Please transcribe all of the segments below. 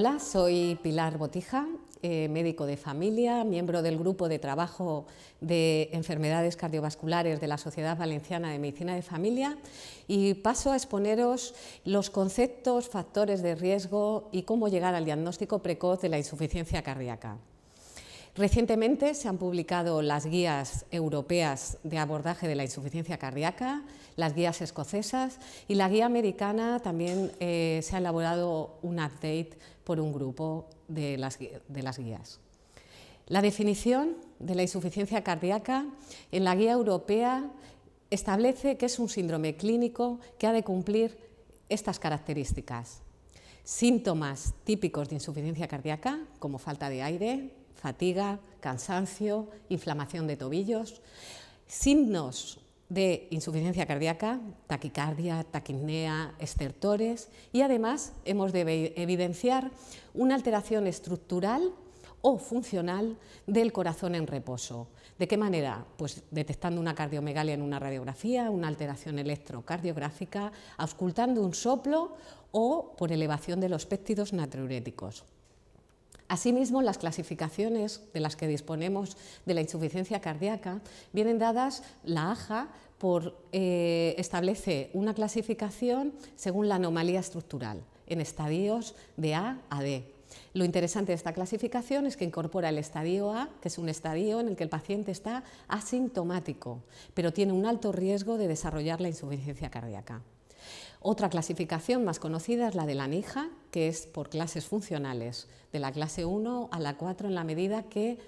Hola, soy Pilar Botija, eh, médico de familia, miembro del grupo de trabajo de enfermedades cardiovasculares de la Sociedad Valenciana de Medicina de Familia y paso a exponeros los conceptos, factores de riesgo y cómo llegar al diagnóstico precoz de la insuficiencia cardíaca. Recientemente se han publicado las guías europeas de abordaje de la insuficiencia cardíaca, las guías escocesas y la guía americana también eh, se ha elaborado un update por un grupo de las guías. La definición de la insuficiencia cardíaca en la guía europea establece que es un síndrome clínico que ha de cumplir estas características. Síntomas típicos de insuficiencia cardíaca, como falta de aire, fatiga, cansancio, inflamación de tobillos, signos de insuficiencia cardíaca, taquicardia, taquipnea, estertores y además hemos de evidenciar una alteración estructural o funcional del corazón en reposo. ¿De qué manera? Pues detectando una cardiomegalia en una radiografía, una alteración electrocardiográfica, auscultando un soplo o por elevación de los péptidos natriuréticos. Asimismo, las clasificaciones de las que disponemos de la insuficiencia cardíaca vienen dadas la AJA por, eh, establece una clasificación según la anomalía estructural en estadios de A a D. Lo interesante de esta clasificación es que incorpora el estadio A, que es un estadio en el que el paciente está asintomático, pero tiene un alto riesgo de desarrollar la insuficiencia cardíaca. Otra clasificación más conocida es la de la NIJA, que es por clases funcionales, de la clase 1 a la 4 en la medida que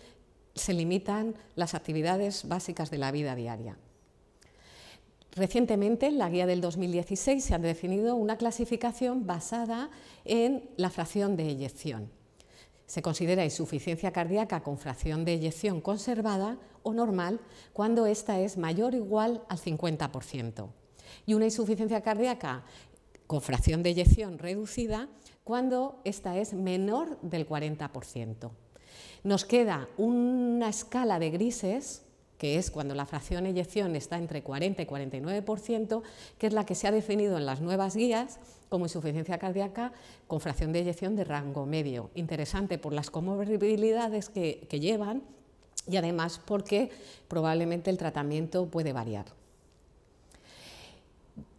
se limitan las actividades básicas de la vida diaria. Recientemente, en la guía del 2016, se ha definido una clasificación basada en la fracción de eyección. Se considera insuficiencia cardíaca con fracción de eyección conservada o normal cuando ésta es mayor o igual al 50% y una insuficiencia cardíaca con fracción de eyección reducida cuando esta es menor del 40%. Nos queda una escala de grises que es cuando la fracción de eyección está entre 40 y 49%, que es la que se ha definido en las nuevas guías como insuficiencia cardíaca con fracción de eyección de rango medio. Interesante por las comorbilidades que llevan y además porque probablemente el tratamiento puede variar.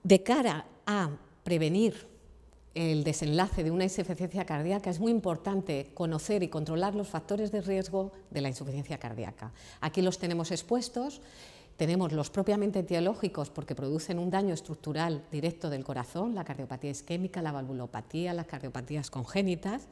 De cara a prevenir el desenlace de una insuficiencia cardíaca, es muy importante conocer y controlar los factores de riesgo de la insuficiencia cardíaca. Aquí los tenemos expuestos, tenemos los propiamente etiológicos porque producen un daño estructural directo del corazón, la cardiopatía isquémica, la valvulopatía, las cardiopatías congénitas,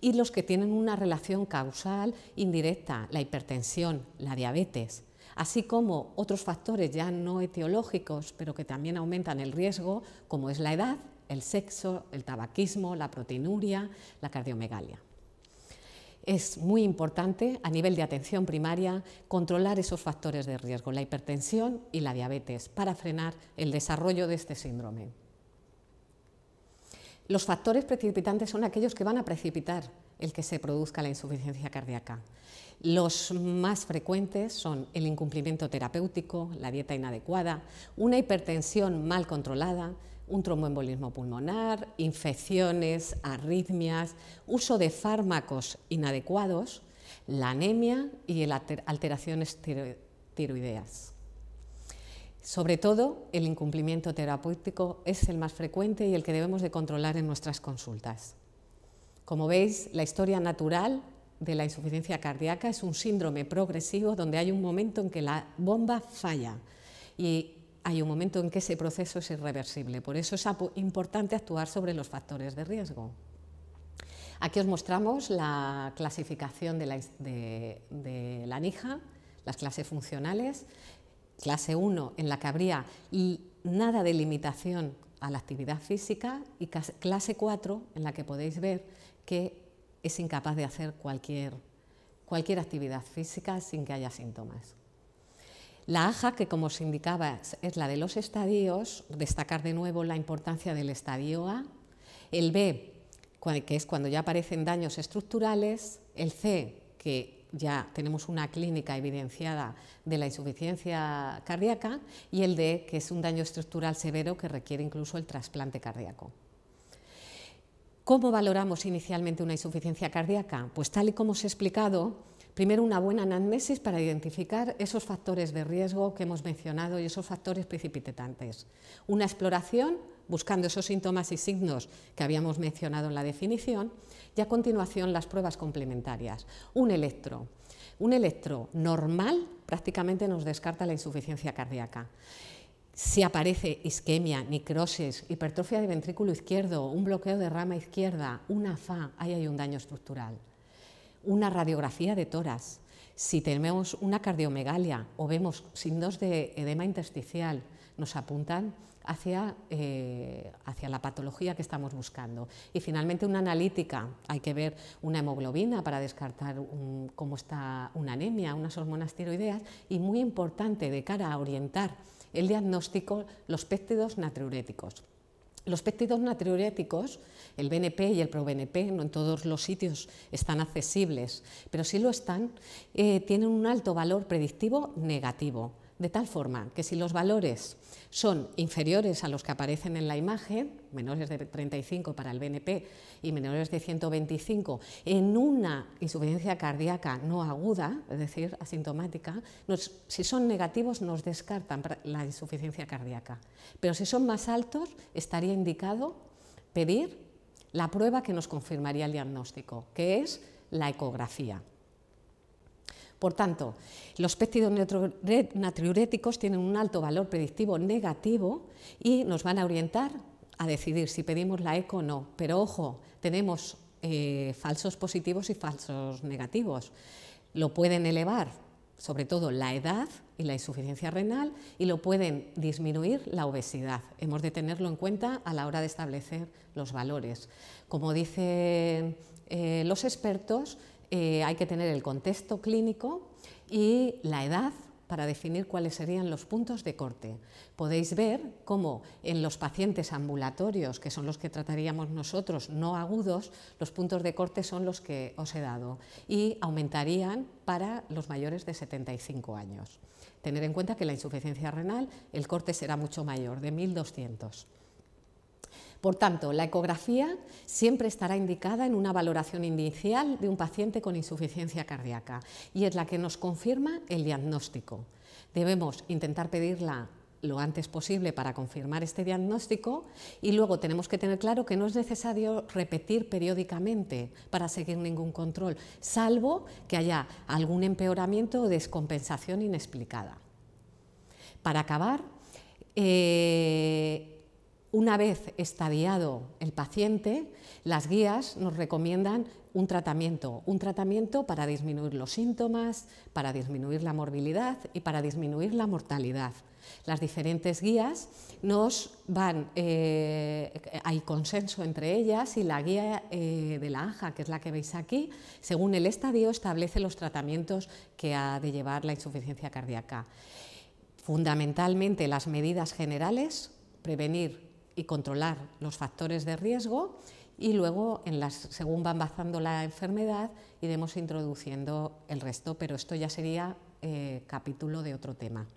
y los que tienen una relación causal indirecta, la hipertensión, la diabetes así como otros factores ya no etiológicos, pero que también aumentan el riesgo, como es la edad, el sexo, el tabaquismo, la proteinuria, la cardiomegalia. Es muy importante a nivel de atención primaria controlar esos factores de riesgo, la hipertensión y la diabetes, para frenar el desarrollo de este síndrome. Los factores precipitantes son aquellos que van a precipitar el que se produzca la insuficiencia cardíaca. Los más frecuentes son el incumplimiento terapéutico, la dieta inadecuada, una hipertensión mal controlada, un tromboembolismo pulmonar, infecciones, arritmias, uso de fármacos inadecuados, la anemia y alteraciones tiroideas. Sobre todo, el incumplimiento terapéutico es el más frecuente y el que debemos de controlar en nuestras consultas. Como veis, la historia natural de la insuficiencia cardíaca es un síndrome progresivo donde hay un momento en que la bomba falla y hay un momento en que ese proceso es irreversible. Por eso es importante actuar sobre los factores de riesgo. Aquí os mostramos la clasificación de la, de, NIJA, las clases funcionales. Clase 1 en la que habría nada de limitación a la actividad física y clase 4 en la que podéis ver que es incapaz de hacer cualquier, actividad física sin que haya síntomas. La AJA, que como os indicaba es la de los estadios, destacar de nuevo la importancia del estadio A, el B, que es cuando ya aparecen daños estructurales, el C, que ya tenemos una clínica evidenciada de la insuficiencia cardíaca, y el D, que es un daño estructural severo que requiere incluso el trasplante cardíaco. ¿Cómo valoramos inicialmente una insuficiencia cardíaca? Pues tal y como os he explicado, primero una buena anamnesis para identificar esos factores de riesgo que hemos mencionado y esos factores precipitantes. Una exploración buscando esos síntomas y signos que habíamos mencionado en la definición y a continuación las pruebas complementarias. Un electro. Un electro normal prácticamente nos descarta la insuficiencia cardíaca si aparece isquemia, necrosis, hipertrofia de ventrículo izquierdo, un bloqueo de rama izquierda, una FA, ahí hay un daño estructural. Una radiografía de toras, si tenemos una cardiomegalia o vemos signos de edema intersticial, nos apuntan eh, hacia, la patología que estamos buscando. Y finalmente una analítica, hay que ver una hemoglobina para descartar cómo está una anemia, unas hormonas tiroideas y muy importante de cara a orientar el diagnóstico los péptidos natriuréticos. Los péptidos natriuréticos, el BNP y el ProBNP, no en todos los sitios están accesibles, pero si lo están, eh, tienen un alto valor predictivo negativo. De tal forma que si los valores son inferiores a los que aparecen en la imagen, menores de 35 para el BNP y menores de 125, en una insuficiencia cardíaca no aguda, es decir, asintomática, si son negativos nos descartan la insuficiencia cardíaca. Pero si son más altos, estaría indicado pedir la prueba que nos confirmaría el diagnóstico, que es la ecografía. Por tanto, los péptidos natriuréticos tienen un alto valor predictivo negativo y nos van a orientar a decidir si pedimos la ECO o no. Pero ojo, tenemos eh, falsos positivos y falsos negativos. Lo pueden elevar, sobre todo la edad y la insuficiencia renal, y lo pueden disminuir la obesidad. Hemos de tenerlo en cuenta a la hora de establecer los valores. Como dicen eh, los expertos, eh, hay que tener el contexto clínico y la edad para definir cuáles serían los puntos de corte. Podéis ver cómo en los pacientes ambulatorios, que son los que trataríamos nosotros, no agudos, los puntos de corte son los que os he dado y aumentarían para los mayores de 75 años. Tener en cuenta que la insuficiencia renal, el corte será mucho mayor, de 1200. Por tanto, la ecografía siempre estará indicada en una valoración inicial de un paciente con insuficiencia cardíaca y es la que nos confirma el diagnóstico. Debemos intentar pedirla lo antes posible para confirmar este diagnóstico y luego tenemos que tener claro que no es necesario repetir periódicamente para seguir ningún control, salvo que haya algún empeoramiento o descompensación inexplicada. Para acabar, eh, una vez estadiado el paciente, las guías nos recomiendan un tratamiento, un tratamiento para disminuir los síntomas, para disminuir la morbilidad y para disminuir la mortalidad. Las diferentes guías nos van, eh, hay consenso entre ellas y la guía eh, de la aja, que es la que veis aquí, según el estadio establece los tratamientos que ha de llevar la insuficiencia cardíaca. Fundamentalmente las medidas generales, prevenir y controlar los factores de riesgo y luego, en según van avanzando la enfermedad, iremos introduciendo el resto, pero esto ya sería eh, capítulo de otro tema.